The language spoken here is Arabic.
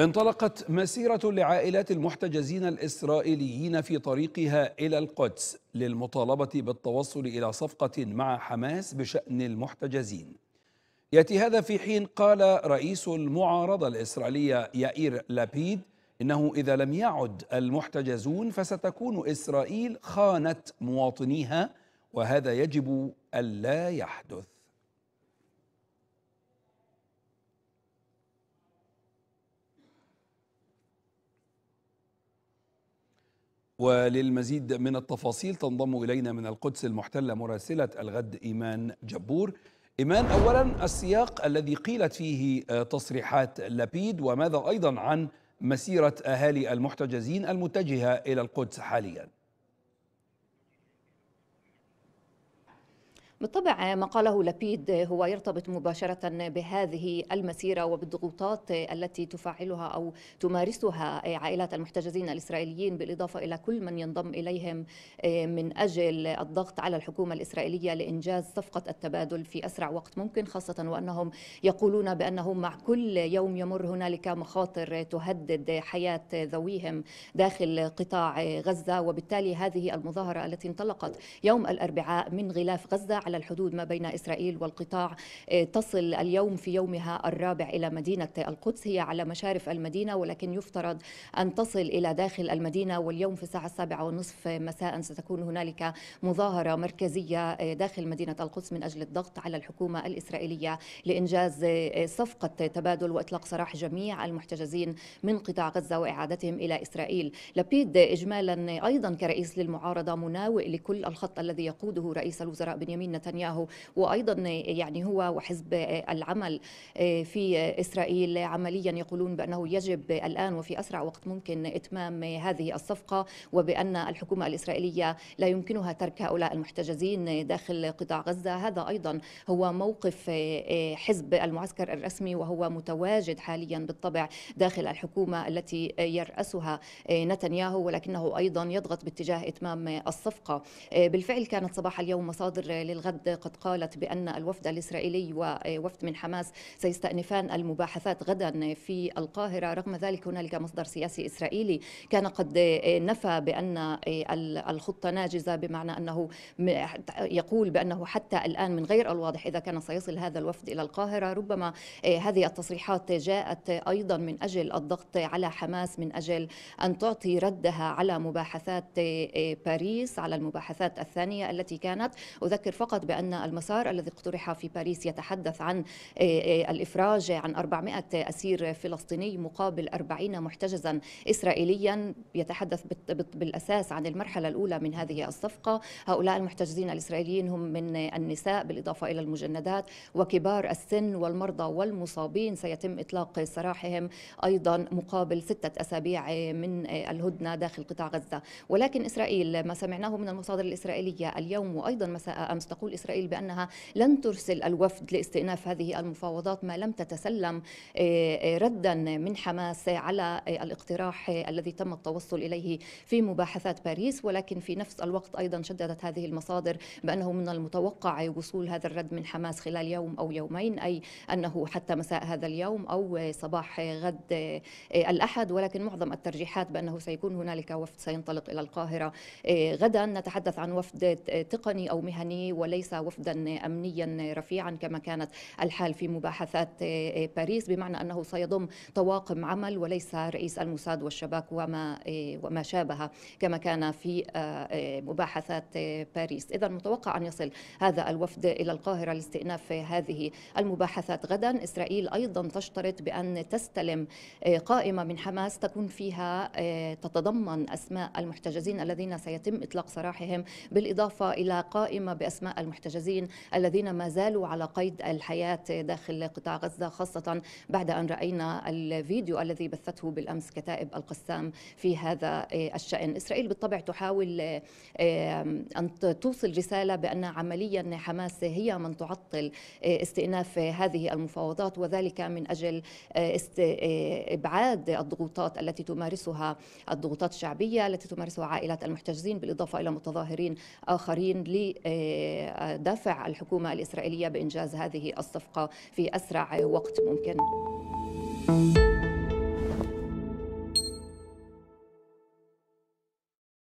انطلقت مسيرة لعائلات المحتجزين الإسرائيليين في طريقها إلى القدس للمطالبة بالتوصل إلى صفقة مع حماس بشأن المحتجزين يأتي هذا في حين قال رئيس المعارضة الإسرائيلية يائير لابيد إنه إذا لم يعد المحتجزون فستكون إسرائيل خانت مواطنيها وهذا يجب ألا يحدث وللمزيد من التفاصيل تنضم إلينا من القدس المحتلة مراسلة الغد إيمان جبور إيمان أولا السياق الذي قيلت فيه آه، تصريحات لبيد وماذا أيضا عن مسيرة أهالي المحتجزين المتجهة إلى القدس حالياً بالطبع ما قاله لبيد هو يرتبط مباشرة بهذه المسيرة وبالضغوطات التي تفعلها أو تمارسها عائلات المحتجزين الإسرائيليين بالإضافة إلى كل من ينضم إليهم آه، من أجل الضغط على الحكومة الإسرائيلية لإنجاز صفقة التبادل في أسرع وقت ممكن خاصة وأنهم يقولون بأنهم مع كل يوم يمر هنالك مخاطر تهدد حياة ذويهم داخل قطاع غزة وبالتالي هذه المظاهرة التي انطلقت يوم الأربعاء من غلاف غزة على الحدود ما بين إسرائيل والقطاع آه، تصل اليوم في يومها الرابع إلى مدينة القدس هي على مشارف المدينة ولكن يفترض أن تصل إلى داخل المدينة واليوم في الساعة السابعة ونصف مساء ستكون هنالك مظاهرة مركزية آه، داخل مدينة القدس من أجل الضغط على الحكومة الإسرائيلية لإنجاز آه، صفقة تبادل وإطلاق سراح جميع المحتجزين من قطاع غزة وإعادتهم إلى إسرائيل لبيد إجمالا أيضا كرئيس للمعارضة مناوئ لكل الخط الذي يقوده رئيس الوزراء بنيامين نتنياهو وايضا يعني هو وحزب العمل آه، في اسرائيل عمليا يقولون بانه يجب الان وفي اسرع وقت ممكن اتمام هذه الصفقه وبان الحكومه الاسرائيليه لا يمكنها ترك هؤلاء المحتجزين داخل قطاع غزه هذا ايضا هو موقف آه، حزب المعسكر الرسمي وهو متواجد حاليا بالطبع داخل الحكومه التي يراسها آه، نتنياهو ولكنه ايضا يضغط باتجاه اتمام الصفقه بالفعل كانت صباح اليوم مصادر للغزة غد قد قالت بأن الوفد الإسرائيلي ووفد من حماس سيستأنفان المباحثات غدا في القاهرة رغم ذلك هنالك مصدر سياسي إسرائيلي كان قد نفى بأن الخطة ناجزة بمعنى أنه يقول بأنه حتى الآن من غير الواضح إذا كان سيصل هذا الوفد إلى القاهرة ربما آه، هذه التصريحات جاءت أيضا من أجل الضغط على حماس من أجل أن تعطي ردها على مباحثات آه، آه، باريس على المباحثات الثانية التي كانت أذكر فقط الاعتقاد بأن المسار الذي اقترح في باريس يتحدث عن آه، آه، الإفراج عن 400 أسير فلسطيني مقابل 40 محتجزا إسرائيليا يتحدث بالأساس عن المرحلة الأولى من هذه الصفقة هؤلاء المحتجزين الإسرائيليين هم من النساء بالإضافة إلى المجندات وكبار السن والمرضى والمصابين سيتم إطلاق سراحهم أيضا مقابل ستة أسابيع من آه، الهدنة داخل قطاع غزة ولكن إسرائيل ما سمعناه من المصادر الإسرائيلية اليوم وأيضا مساء أمس تقول تقول إسرائيل بأنها لن ترسل الوفد لاستئناف هذه المفاوضات ما لم تتسلم آه، آه، ردا من حماس على آه، الاقتراح الذي تم التوصل إليه في مباحثات باريس ولكن في نفس الوقت أيضا شددت هذه المصادر بأنه من المتوقع وصول هذا الرد من حماس خلال يوم أو يومين أي أنه حتى مساء هذا اليوم أو صباح غد الأحد ولكن معظم الترجيحات بأنه سيكون هنالك وفد سينطلق إلى القاهرة غدا نتحدث عن وفد تقني أو مهني ولا وليس وفدا امنيا رفيعا كما كانت الحال في مباحثات آه، آه، باريس بمعنى انه سيضم طواقم عمل وليس رئيس الموساد والشباك وما آه، وما شابه كما كان في مباحثات باريس اذا متوقع ان يصل هذا الوفد الى القاهره لاستئناف هذه المباحثات غدا اسرائيل ايضا تشترط بان تستلم قائمه من حماس تكون فيها تتضمن اسماء المحتجزين الذين سيتم اطلاق سراحهم بالاضافه الى قائمه باسماء المحتجزين الذين ما زالوا على قيد الحياة داخل قطاع غزة خاصة بعد أن رأينا الفيديو الذي بثته بالأمس كتائب القسام في هذا آه، الشأن إسرائيل بالطبع تحاول آه، أن توصل رسالة بأن عمليا حماس هي من تعطل آه، استئناف هذه المفاوضات وذلك من أجل إبعاد الضغوطات التي تمارسها الضغوطات الشعبية التي تمارسها عائلات المحتجزين بالإضافة إلى متظاهرين آخرين دفع الحكومة الإسرائيلية بإنجاز هذه الصفقة في أسرع وقت ممكن.